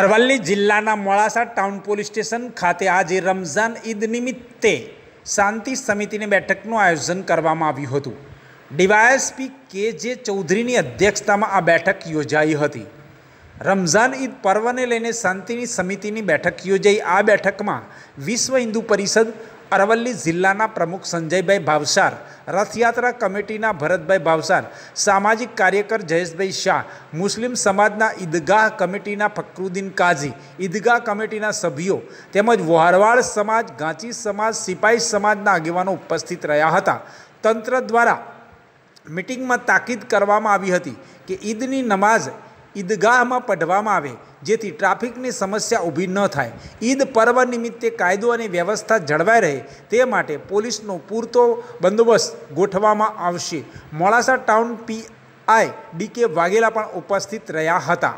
અરવલ્લી જિલ્લાના Modasa town police station ખાતે આજે રમઝાન ઈદ નિમિત્તે શાંતિ સમિતિની બેઠકનું આયોજન કરવામાં આવ્યું હતું ડીવાયએસપી કે જે ચૌધરીની અધ્યક્ષતામાં આ બેઠક યોજાઈ હતી રમઝાન ઈદ પર્વને લઈને શાંતિની સમિતિની બેઠક યોજાઈ આ બેઠકમાં વિશ્વ હિન્દુ પરિષદ અરવલ્લી જિલ્લાના પ્રમુખ સંજયભાઈ ભાવસાર રથયાત્રા કમિટીના ભરતભાઈ ભાવસાર સામાજિક કાર્યકર જયેશભાઈ શાહ મુસ્લિમ સમાજના ઈદગાહ કમિટીના ફકરુદ્દીન કાઝી ઈદગાહ કમિટીના સભ્યો તેમજ વોહરવાડ સમાજ ગાંચી સમાજ સિપાહી સમાજના આગેવાનો ઉપસ્થિત રહ્યા હતા તંત્ર દ્વારા મિટિંગમાં તાકીદ કરવામાં આવી હતી કે ઈદની નમાઝ ઈદગાહમાં પઢવામાં આવે જેથી ટ્રાફિકની સમસ્યા ઊભી ન થાય ઈદ પર્વ નિમિત્તે કાયદો અને વ્યવસ્થા જળવાઈ રહે તે માટે પોલીસનો પૂરતો બંદોબસ્ત ગોઠવવામાં આવશે Modasa town PI DK Vaghela પણ ઉપસ્થિત રહ્યા હતા